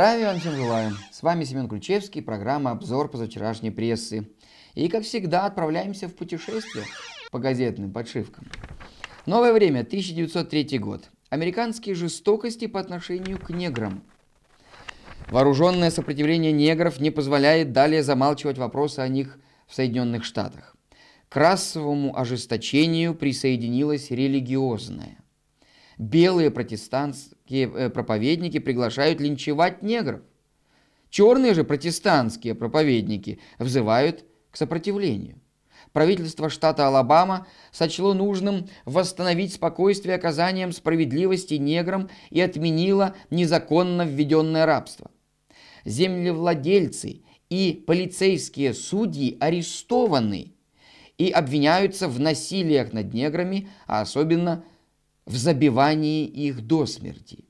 Здравия вам всем желаю. С вами Семен Ключевский, программа «Обзор по позавчерашней прессы». И, как всегда, отправляемся в путешествие по газетным подшивкам. Новое время, 1903 год. Американские жестокости по отношению к неграм. Вооруженное сопротивление негров не позволяет далее замалчивать вопросы о них в Соединенных Штатах. К расовому ожесточению присоединилось религиозное – Белые протестантские э, проповедники приглашают линчевать негров. Черные же протестантские проповедники взывают к сопротивлению. Правительство штата Алабама сочло нужным восстановить спокойствие оказанием справедливости неграм и отменило незаконно введенное рабство. Землевладельцы и полицейские судьи арестованы и обвиняются в насилиях над неграми, а особенно – в забивании их до смерти.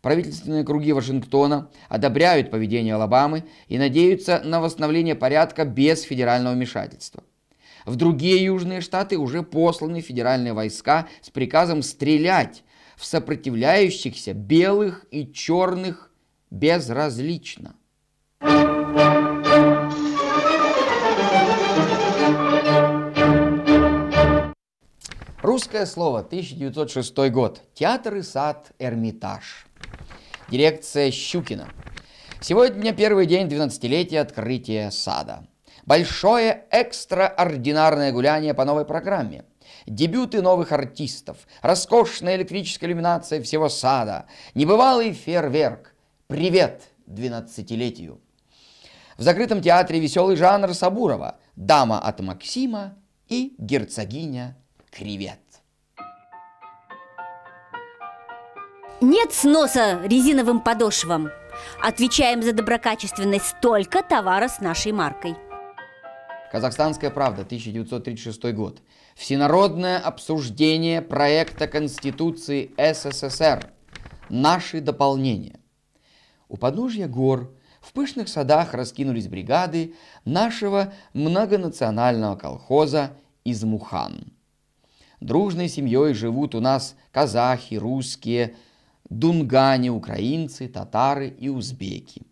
Правительственные круги Вашингтона одобряют поведение Алабамы и надеются на восстановление порядка без федерального вмешательства. В другие южные штаты уже посланы федеральные войска с приказом стрелять в сопротивляющихся белых и черных безразлично. thank you Русское слово, 1906 год. Театр и сад «Эрмитаж». Дирекция Щукина. Сегодня первый день 12-летия открытия сада. Большое экстраординарное гуляние по новой программе. Дебюты новых артистов, роскошная электрическая иллюминация всего сада, небывалый фейерверк. Привет 12-летию. В закрытом театре веселый жанр Сабурова, дама от Максима и герцогиня Кривет. Нет сноса резиновым подошвам. Отвечаем за доброкачественность столько товара с нашей маркой. Казахстанская правда, 1936 год. Всенародное обсуждение проекта Конституции СССР. Наши дополнения. У подножья гор в пышных садах раскинулись бригады нашего многонационального колхоза из Мухан. Дружной семьей живут у нас казахи, русские, дунгане, украинцы, татары и узбеки.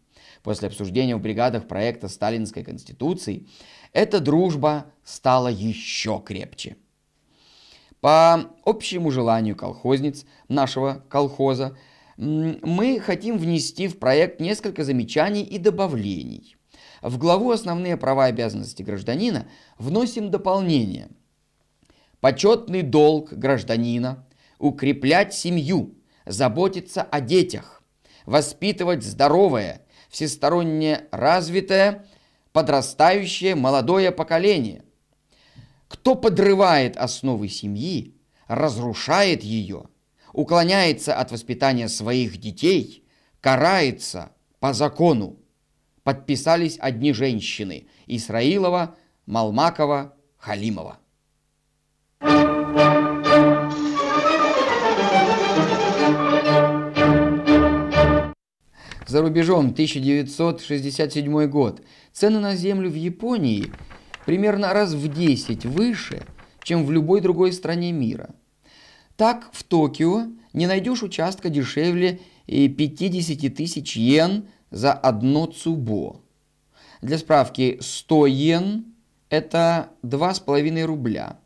После обсуждения в бригадах проекта Сталинской Конституции эта дружба стала еще крепче. По общему желанию колхозниц нашего колхоза мы хотим внести в проект несколько замечаний и добавлений. В главу «Основные права и обязанности гражданина» вносим дополнение. Почетный долг гражданина – укреплять семью – заботиться о детях, воспитывать здоровое, всесторонне развитое, подрастающее молодое поколение. Кто подрывает основы семьи, разрушает ее, уклоняется от воспитания своих детей, карается по закону. Подписались одни женщины – Исраилова, Малмакова, Халимова. За рубежом 1967 год. Цены на землю в Японии примерно раз в 10 выше, чем в любой другой стране мира. Так в Токио не найдешь участка дешевле 50 тысяч йен за одно цубо. Для справки, 100 йен – это 2,5 рубля.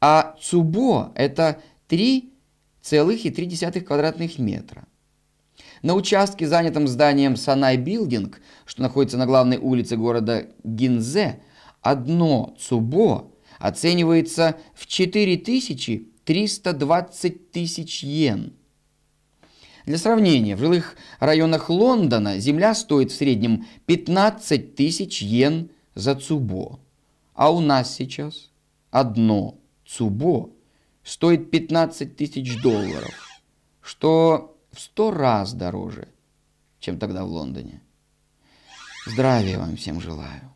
А цубо – это 3,3 квадратных метра. На участке, занятом зданием Санай Билдинг, что находится на главной улице города Гинзе, одно цубо оценивается в 4320 тысяч йен. Для сравнения, в жилых районах Лондона земля стоит в среднем 15 тысяч йен за цубо. А у нас сейчас одно цубо стоит 15 тысяч долларов, что в сто раз дороже, чем тогда в Лондоне. Здравия вам всем желаю.